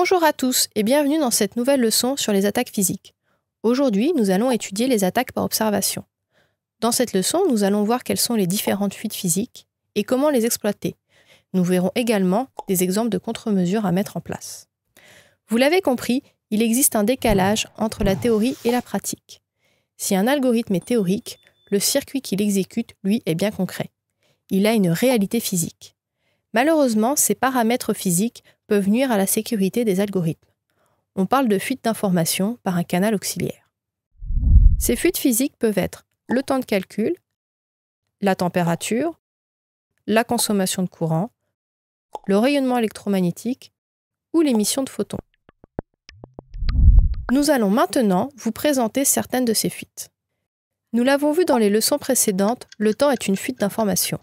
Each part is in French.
Bonjour à tous et bienvenue dans cette nouvelle leçon sur les attaques physiques. Aujourd'hui, nous allons étudier les attaques par observation. Dans cette leçon, nous allons voir quelles sont les différentes fuites physiques et comment les exploiter. Nous verrons également des exemples de contre-mesures à mettre en place. Vous l'avez compris, il existe un décalage entre la théorie et la pratique. Si un algorithme est théorique, le circuit qu'il exécute, lui, est bien concret. Il a une réalité physique. Malheureusement, ces paramètres physiques peuvent nuire à la sécurité des algorithmes. On parle de fuite d'informations par un canal auxiliaire. Ces fuites physiques peuvent être le temps de calcul, la température, la consommation de courant, le rayonnement électromagnétique ou l'émission de photons. Nous allons maintenant vous présenter certaines de ces fuites. Nous l'avons vu dans les leçons précédentes, le temps est une fuite d'informations.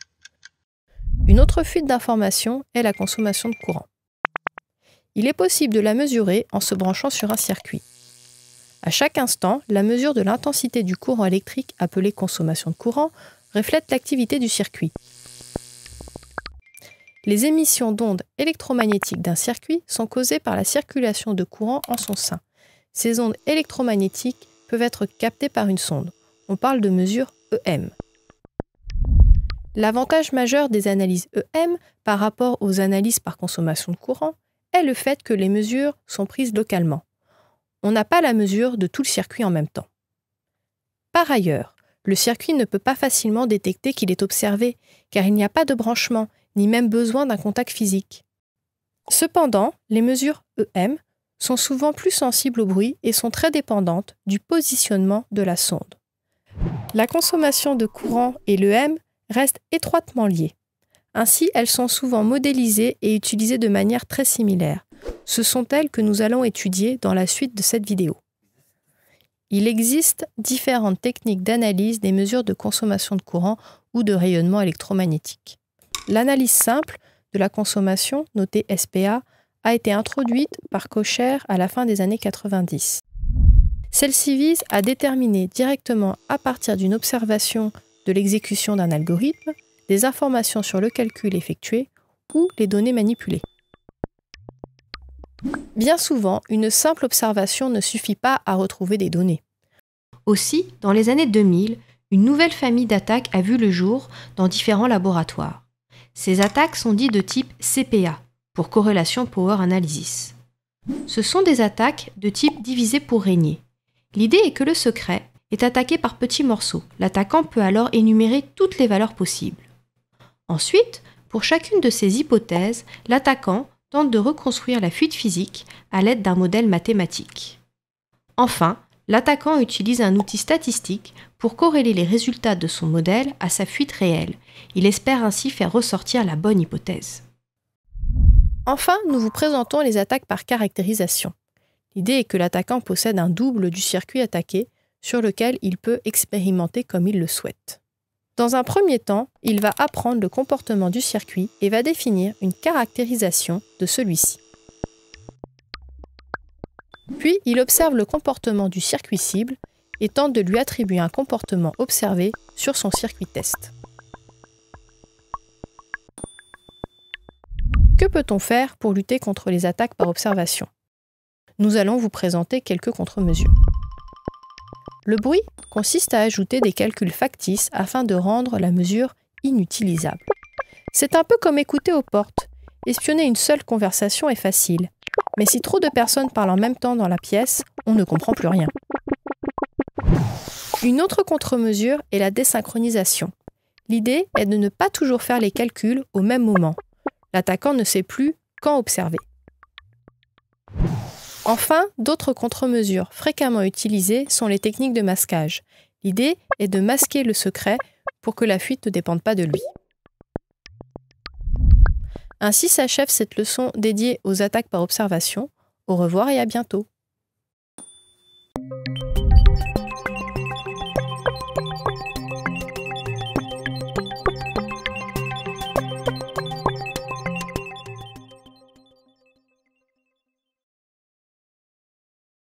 Une autre fuite d'information est la consommation de courant. Il est possible de la mesurer en se branchant sur un circuit. À chaque instant, la mesure de l'intensité du courant électrique appelée consommation de courant reflète l'activité du circuit. Les émissions d'ondes électromagnétiques d'un circuit sont causées par la circulation de courant en son sein. Ces ondes électromagnétiques peuvent être captées par une sonde. On parle de mesure EM. L'avantage majeur des analyses EM par rapport aux analyses par consommation de courant est le fait que les mesures sont prises localement. On n'a pas la mesure de tout le circuit en même temps. Par ailleurs, le circuit ne peut pas facilement détecter qu'il est observé, car il n'y a pas de branchement, ni même besoin d'un contact physique. Cependant, les mesures EM sont souvent plus sensibles au bruit et sont très dépendantes du positionnement de la sonde. La consommation de courant et l'EM restent étroitement liées. Ainsi, elles sont souvent modélisées et utilisées de manière très similaire. Ce sont elles que nous allons étudier dans la suite de cette vidéo. Il existe différentes techniques d'analyse des mesures de consommation de courant ou de rayonnement électromagnétique. L'analyse simple de la consommation, notée SPA, a été introduite par Kocher à la fin des années 90. Celle-ci vise à déterminer directement à partir d'une observation de l'exécution d'un algorithme, des informations sur le calcul effectué ou les données manipulées. Bien souvent, une simple observation ne suffit pas à retrouver des données. Aussi, dans les années 2000, une nouvelle famille d'attaques a vu le jour dans différents laboratoires. Ces attaques sont dites de type CPA, pour Correlation Power Analysis. Ce sont des attaques de type divisé pour régner. L'idée est que le secret, est attaqué par petits morceaux. L'attaquant peut alors énumérer toutes les valeurs possibles. Ensuite, pour chacune de ces hypothèses, l'attaquant tente de reconstruire la fuite physique à l'aide d'un modèle mathématique. Enfin, l'attaquant utilise un outil statistique pour corréler les résultats de son modèle à sa fuite réelle. Il espère ainsi faire ressortir la bonne hypothèse. Enfin, nous vous présentons les attaques par caractérisation. L'idée est que l'attaquant possède un double du circuit attaqué sur lequel il peut expérimenter comme il le souhaite. Dans un premier temps, il va apprendre le comportement du circuit et va définir une caractérisation de celui-ci. Puis, il observe le comportement du circuit cible et tente de lui attribuer un comportement observé sur son circuit test. Que peut-on faire pour lutter contre les attaques par observation Nous allons vous présenter quelques contre-mesures. Le bruit consiste à ajouter des calculs factices afin de rendre la mesure inutilisable. C'est un peu comme écouter aux portes. Espionner une seule conversation est facile, mais si trop de personnes parlent en même temps dans la pièce, on ne comprend plus rien. Une autre contre-mesure est la désynchronisation. L'idée est de ne pas toujours faire les calculs au même moment. L'attaquant ne sait plus quand observer. Enfin, d'autres contre-mesures fréquemment utilisées sont les techniques de masquage. L'idée est de masquer le secret pour que la fuite ne dépende pas de lui. Ainsi s'achève cette leçon dédiée aux attaques par observation. Au revoir et à bientôt.